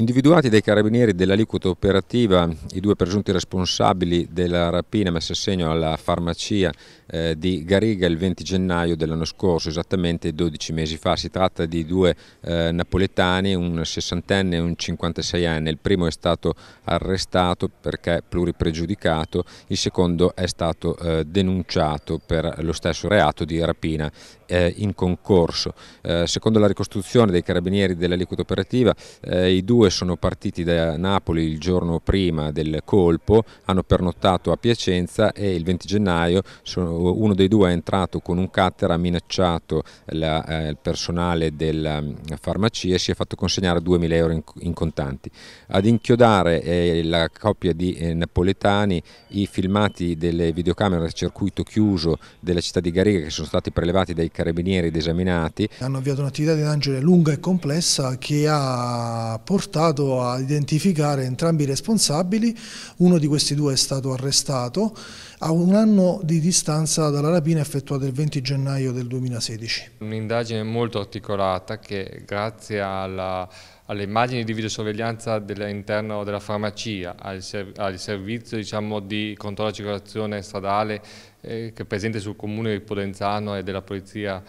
Individuati dai carabinieri dell'aliquota operativa i due presunti responsabili della rapina messa a segno alla farmacia eh, di Gariga il 20 gennaio dell'anno scorso, esattamente 12 mesi fa. Si tratta di due eh, napoletani, un sessantenne e un 56enne. Il primo è stato arrestato perché pluripregiudicato, il secondo è stato eh, denunciato per lo stesso reato di rapina eh, in concorso. Eh, secondo la ricostruzione dei carabinieri dell'aliquota operativa eh, i due due sono partiti da Napoli il giorno prima del colpo, hanno pernottato a Piacenza e il 20 gennaio uno dei due è entrato con un cutter, ha minacciato la, eh, il personale della mm, farmacia e si è fatto consegnare 2.000 euro in, in contanti. Ad inchiodare eh, la coppia di eh, napoletani i filmati delle videocamere a circuito chiuso della città di Gariga che sono stati prelevati dai carabinieri ed esaminati. Hanno avviato un'attività di Angelo lunga e complessa che ha portato portato a identificare entrambi i responsabili, uno di questi due è stato arrestato a un anno di distanza dalla rapina effettuata il 20 gennaio del 2016. Un'indagine molto articolata che grazie alla alle immagini di videosorveglianza dell'interno della farmacia, al, serv al servizio diciamo, di controllo della circolazione stradale eh, che è presente sul comune di Podenzano e della polizia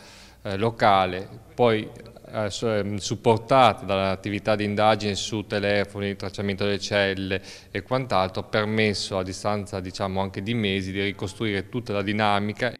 eh, locale, poi eh, ehm, supportata dall'attività di indagine su telefoni, tracciamento delle celle e quant'altro, ha permesso a distanza diciamo, anche di mesi di ricostruire tutta la dinamica.